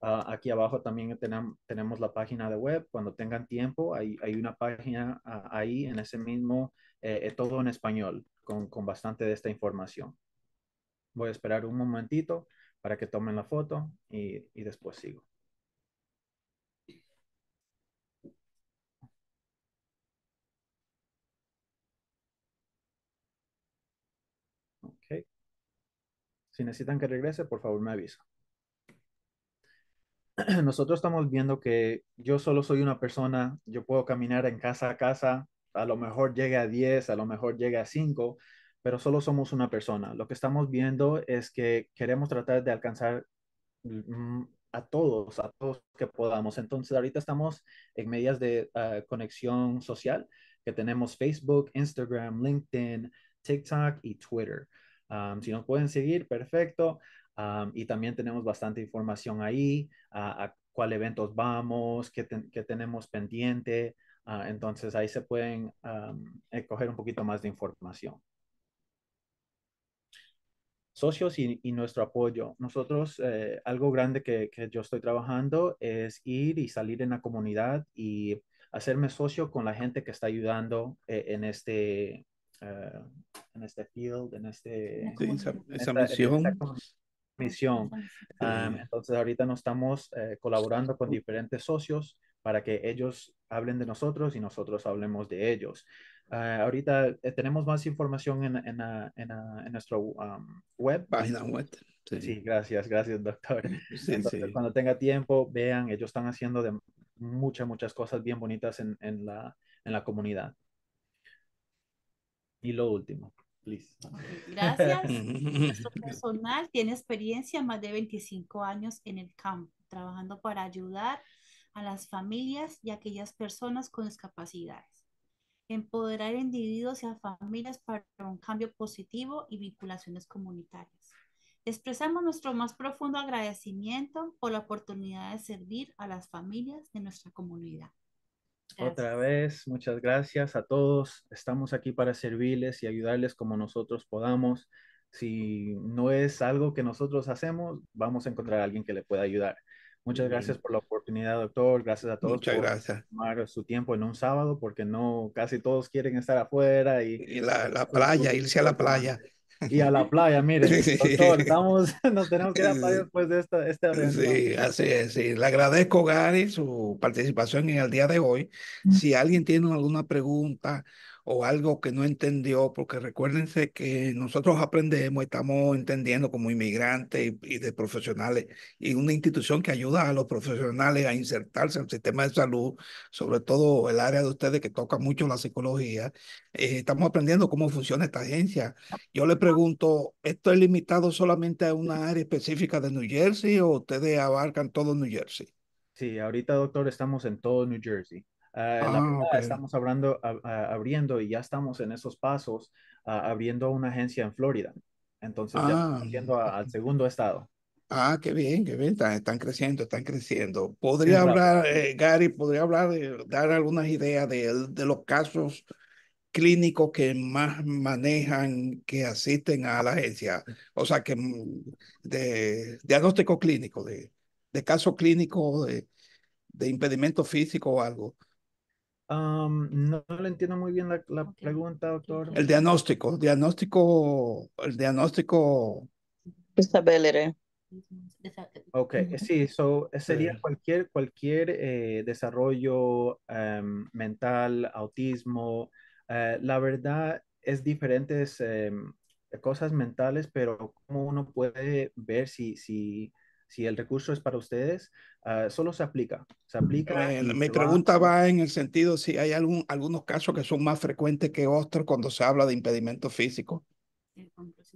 Ah, aquí abajo también tenemos, la página de web. Cuando tengan tiempo, hay, hay una página ah, ahí en ese mismo, eh, eh, todo en español, con, bastante de esta información. Voy a esperar un momentito para que tomen la foto y, y después sigo. Si necesitan que regrese, por favor me avisa. Nosotros estamos viendo que yo solo soy una persona, yo puedo caminar en casa a casa, a lo mejor llegue a 10, a lo mejor llegue a 5, pero solo somos una persona. Lo que estamos viendo es que queremos tratar de alcanzar mm, a todos, a todos que podamos. Entonces, ahorita estamos en medias de ah, conexión social, que tenemos Facebook, Instagram, LinkedIn, TikTok y Twitter si nos pueden seguir, perfecto. y también tenemos bastante información ahí, a cuál eventos vamos, qué, tenemos pendiente. Ah, entonces ahí se pueden escoger coger un poquito más de información. Socios y, nuestro apoyo. Nosotros, eh, algo grande que, yo estoy trabajando es ir y salir en la comunidad y hacerme socio con la gente que está ayudando eh, en este eh, en este field, en este... esta, misión. misión. Ah, entonces ahorita nos estamos eh, colaborando con diferentes socios para que ellos hablen de nosotros y nosotros hablemos de ellos. Ah, ahorita eh, tenemos más información en, en, ah, en, en nuestro web. Página web. Sí. gracias, gracias, doctor. Cuando tenga tiempo, vean, ellos están haciendo de muchas, muchas cosas bien bonitas en, en, la, en la comunidad. Y lo último, please. Gracias. Nuestro personal tiene experiencia más de 25 años en el campo, trabajando para ayudar a las familias y a aquellas personas con discapacidades. Empoderar individuos y a familias para un cambio positivo y vinculaciones comunitarias. Expresamos nuestro más profundo agradecimiento por la oportunidad de servir a las familias de nuestra comunidad. Otra vez, muchas gracias a todos. Estamos aquí para servirles y ayudarles como nosotros podamos. Si no es algo que nosotros hacemos, vamos a encontrar a alguien que le pueda ayudar. Muchas gracias por la oportunidad, doctor. Gracias a todos por gracias. tomar su tiempo en un sábado, porque no casi todos quieren estar afuera y, la, la, playa, irse a la playa y a la playa, mire, doctor, estamos, nos tenemos que ir a playa después de esta, esta Sí, así es, sí. Le agradezco, Gary, su participación en el día de hoy. Si alguien tiene alguna pregunta o algo que no entendió, porque recuérdense que nosotros aprendemos, estamos entendiendo como inmigrantes y, de profesionales, y una institución que ayuda a los profesionales a insertarse en el sistema de salud, sobre todo el área de ustedes que toca mucho la psicología, eh, estamos aprendiendo cómo funciona esta agencia. Yo le pregunto, ¿esto es limitado solamente a una área específica de New Jersey o ustedes abarcan todo New Jersey? Sí, ahorita, doctor, estamos en todo New Jersey. Eh, ah, estamos hablando, abriendo y ya estamos en esos pasos, abriendo una agencia en Florida. Entonces, ya ah. yendo al segundo estado. Ah, qué bien, qué bien, están, creciendo, están creciendo. ¿Podría hablar, eh, Gary, podría hablar, dar algunas ideas de, de los casos clínicos que más manejan, que asisten a la agencia, o sea, que mm, de diagnóstico clínico, de, de caso clínico de, de impedimento físico o algo no, le entiendo muy bien la, pregunta, doctor. El diagnóstico, diagnóstico, el diagnóstico. Disability. Ok, sí, so, eh, sería cualquier, cualquier eh, desarrollo em, mental, autismo. Eh, la verdad es diferentes em, cosas mentales, pero cómo uno puede ver si, si si el recurso es para ustedes, ah, solo se aplica. Se aplica. mi pregunta va. en el sentido si hay algún, algunos casos que son más frecuentes que otros cuando se habla de impedimento físico.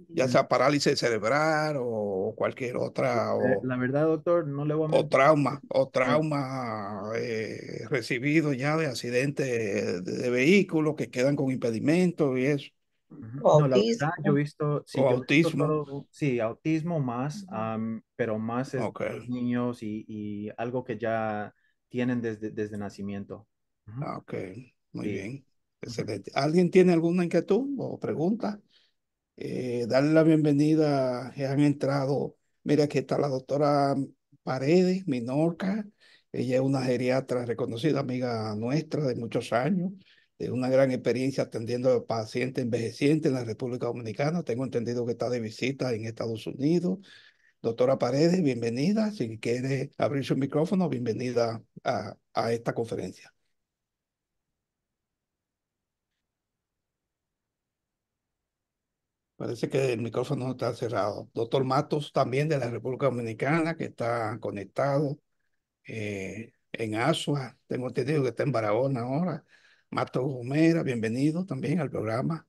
Ya sea parálisis cerebral o cualquier otra. Eh, o, eh, la verdad, doctor, no le voy a. O trauma, o trauma eh, recibido ya de accidentes de, de vehículos que quedan con impedimento y eso. No, la verdad, yo he visto, sí, autismo sí, autismo más, pero más es los niños y, y, algo que ya tienen desde, desde nacimiento. Ah, ok, muy bien. Excelente. ¿Alguien tiene alguna inquietud o pregunta? Eh, darle la bienvenida, han entrado. Mira, aquí está la doctora Paredes Minorca. Ella es una geriatra reconocida, amiga nuestra de muchos años una gran experiencia atendiendo a pacientes envejecientes en la República Dominicana. Tengo entendido que está de visita en Estados Unidos. Doctora Paredes, bienvenida. Si quiere abrir su micrófono, bienvenida a, esta conferencia. Parece que el micrófono está cerrado. Doctor Matos, también de la República Dominicana, que está conectado eh, en Asua. Tengo entendido que está en Barahona ahora. Mato Gomera, bienvenido también al programa.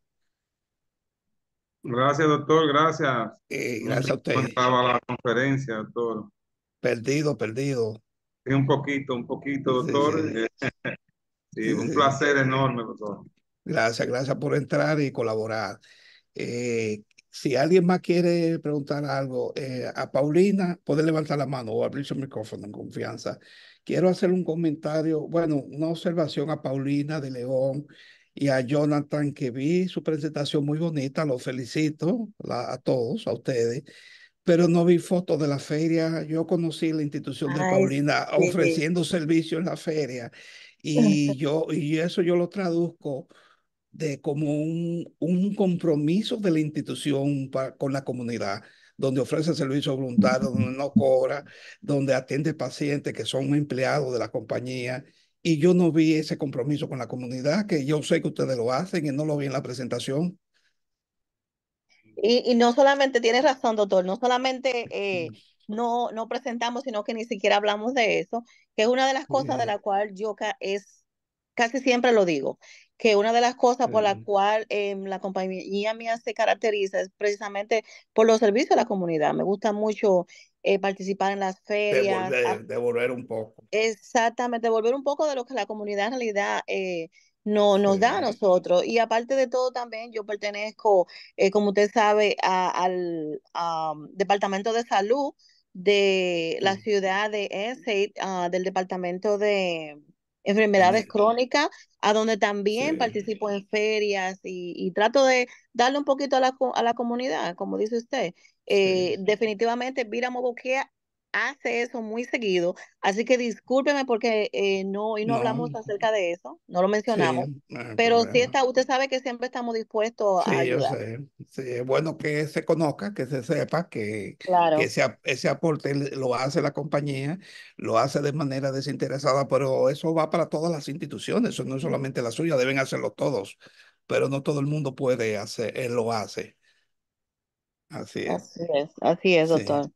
Gracias, doctor, gracias. Eh, gracias a usted. Estaba la conferencia, doctor. Perdido, perdido. Sí, un poquito, un poquito, doctor. Eh, un placer enorme, doctor. Gracias, gracias por entrar y colaborar. Eh, si alguien más quiere preguntar algo a Paulina, puede levantar la mano o abrir su micrófono en confianza. Quiero hacer un comentario, bueno, una observación a Paulina de León y a Jonathan, que vi su presentación muy bonita, lo felicito a todos, a ustedes, pero no vi fotos de la feria. Yo conocí la institución de Paulina ofreciendo servicio en la feria y, yo, y eso yo lo traduzco de como un, un compromiso de la institución con la comunidad donde ofrece servicio voluntario, donde no cobra, donde atiende pacientes que son empleados de la compañía. Y yo no vi ese compromiso con la comunidad, que yo sé que ustedes lo hacen y no lo vi en la presentación. Y, no solamente, tienes razón, doctor, no solamente eh, no, no presentamos, sino que ni siquiera hablamos de eso, que es una de las cosas de la cual yo es, casi siempre lo digo, que una de las cosas por la cual em, la compañía mía se caracteriza es precisamente por los servicios de la comunidad. Me gusta mucho eh, participar en las ferias. Devolver, un poco. Exactamente, devolver un poco de lo que la comunidad en realidad eh, no, nos da a nosotros. Y aparte de todo, también yo pertenezco, eh, como usted sabe, al mm, Departamento de Salud de la ciudad de Essex, ah, del Departamento de enfermedades crónicas, a donde también participo en ferias y, trato de darle un poquito a la, a la comunidad, como dice usted. Eh, definitivamente, Vira Boquea hace eso muy seguido, así que discúlpeme porque eh, no, y no, hablamos acerca de eso, no lo mencionamos, eh, pero está, usted sabe que siempre estamos dispuestos a ayudar. bueno que se conozca, que se sepa que, ese, aporte lo hace la compañía, lo hace de manera desinteresada, pero eso va para todas las instituciones, eso no es solamente la suya, deben hacerlo todos, pero no todo el mundo puede hacer, él eh, lo hace. Así es. Así es, así es, doctor.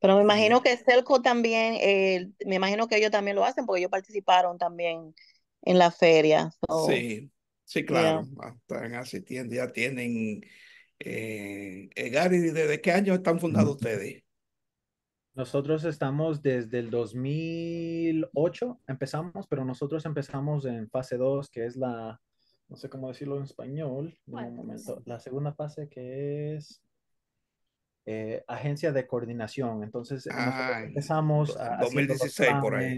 Pero me imagino que Selco también, eh, me imagino que ellos también lo hacen porque ellos participaron también en la feria. sí, sí, claro. Ah, están asistiendo, ya tienen. Eh, Gary, ¿desde qué año están fundados ustedes? Nosotros estamos desde el 2008, empezamos, pero nosotros empezamos en fase 2, que es la, no sé cómo decirlo en español, pues. momento, la segunda fase que es eh, agencia de coordinación. Entonces, empezamos a, 2016 por ahí.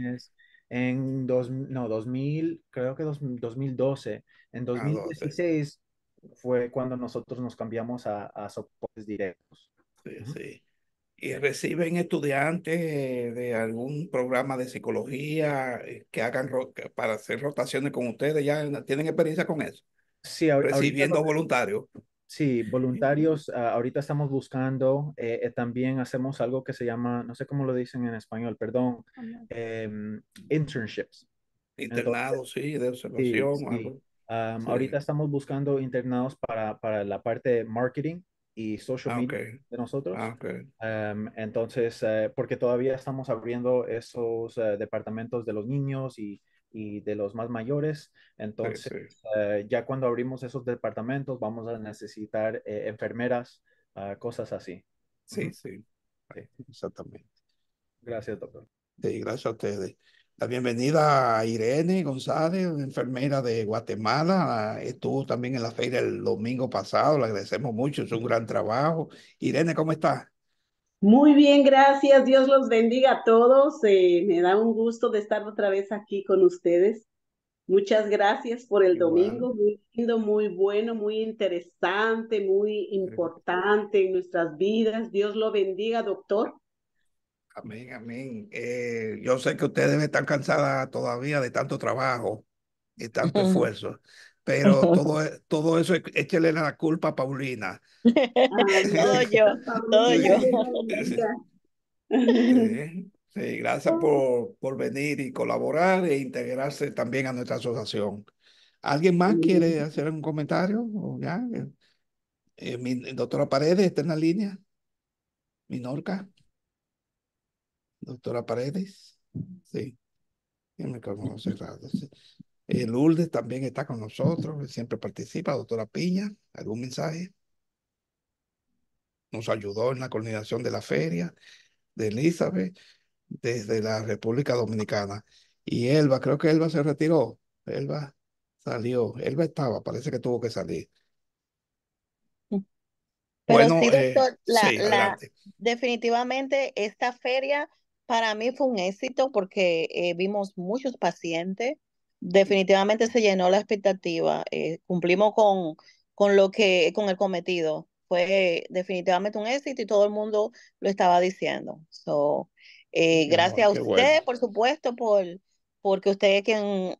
En dos, no, 2000, creo que 2012. En 2016 ah, fue cuando nosotros nos cambiamos a, soportes directos. Sí, sí. ¿Y reciben estudiantes de algún programa de psicología eh, que hagan para hacer rotaciones con ustedes? ¿Ya tienen experiencia con eso? Sí, ahora, Recibiendo voluntarios. Sí, voluntarios, ah, ahorita estamos buscando, eh, eh, también hacemos algo que se llama, no sé cómo lo dicen en español, perdón, em, internships. Internados, sí, de observación. Ahorita estamos buscando internados para, la parte marketing y social ah, media de nosotros. Ah, entonces, eh, porque todavía estamos abriendo esos departamentos de los niños y y de los más mayores. Entonces, eh, ya cuando abrimos esos departamentos, vamos a necesitar eh, enfermeras, ah, cosas así. Sí, sí, Exactamente. Gracias, doctor. Sí, gracias a ustedes. La bienvenida a Irene González, enfermera de Guatemala. Estuvo también en la feria el domingo pasado, le agradecemos mucho, es un gran trabajo. Irene, ¿cómo está? Muy bien, gracias. Dios los bendiga a todos. Eh, me da un gusto de estar otra vez aquí con ustedes. Muchas gracias por el domingo, muy lindo, muy bueno, muy interesante, muy importante en nuestras vidas. Dios lo bendiga, doctor. Amén, amén. Eh, yo sé que ustedes están cansadas todavía de tanto trabajo y tanto esfuerzo pero todo, e, todo eso e, échale la culpa a Paulina. todo yo, todo yo. Sí, gracias por, por venir y colaborar e integrarse también a nuestra asociación. ¿Alguien más quiere hacer un comentario? ¿O eh, doctora Paredes está en la línea. Minorca. Doctora Paredes. Sí. Sí. Eh, Lourdes también está con nosotros, siempre participa, doctora Piña, ¿algún mensaje? Nos ayudó en la coordinación de la feria de Elizabeth desde la República Dominicana. Y Elba, creo que Elba se retiró, Elba salió, Elba estaba, parece que tuvo que salir. Pero bueno, eh, definitivamente esta feria para mí fue un éxito porque eh, vimos muchos pacientes, definitivamente se llenó la expectativa. Eh, cumplimos con, con lo que, con el cometido. Fue definitivamente un éxito y todo el mundo lo estaba diciendo. So, eh, gracias a usted, por supuesto, por porque usted quien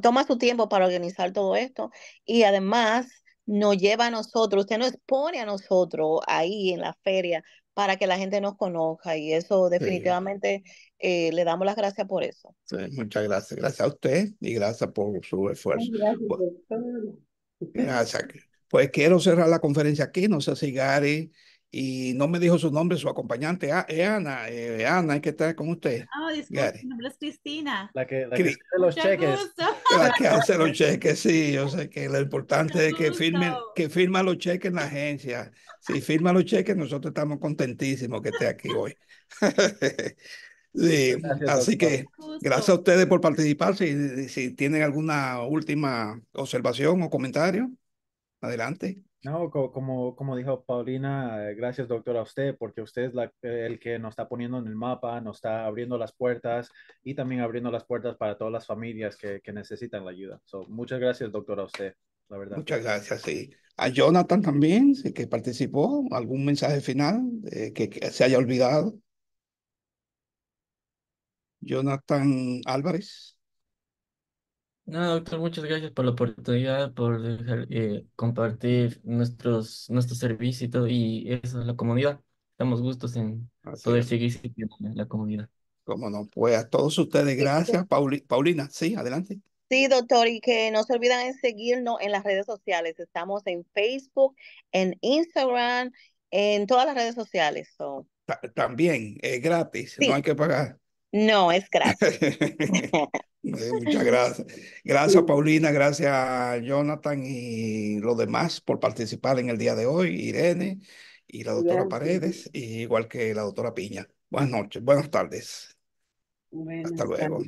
toma su tiempo para organizar todo esto y además nos lleva a nosotros, usted nos pone a nosotros ahí en la feria para que la gente nos conozca y eso definitivamente eh, le damos las gracias por eso. muchas gracias. Gracias a usted y gracias por su esfuerzo. Gracias. Pues, gracias. Pues quiero cerrar la conferencia aquí. No sé si Gary y no me dijo su nombre, su acompañante, ah, Ana, eh, Ana, hay que estar con usted. disculpe, mi nombre es Cristina. La que, hace los cheques. La que hace los cheques, sí, yo sé que lo importante es que firme, que firma los cheques en la agencia. Si firma los cheques, nosotros estamos contentísimos que esté aquí hoy. así que gracias a ustedes por participar. Si, si tienen alguna última observación o comentario, adelante. No, como, como dijo Paulina, eh, gracias doctor, a usted, porque usted es eh, el que nos está poniendo en el mapa, nos está abriendo las puertas y también abriendo las puertas para todas las familias que, necesitan la ayuda. So, muchas gracias doctora a usted, la verdad. Muchas gracias, sí. A Jonathan también, que participó, algún mensaje final eh, que se haya olvidado. Jonathan Álvarez. No, doctor, muchas gracias por la oportunidad, por dejar, eh, compartir nuestros, nuestro servicio y todo, y eso, la comunidad. Estamos gustos en poder seguir en la comunidad. Cómo no, pues a todos ustedes, gracias. Paulina, sí, adelante. Sí, doctor, y que no se olviden de seguirnos en las redes sociales. Estamos en Facebook, en Instagram, en todas las redes sociales. son también es gratis, no hay que pagar. No, es gratis. muchas gracias. Gracias, Paulina, gracias, Jonathan y los demás por participar en el día de hoy, Irene y la doctora Paredes, y igual que la doctora Piña. Buenas noches, buenas tardes. Hasta luego.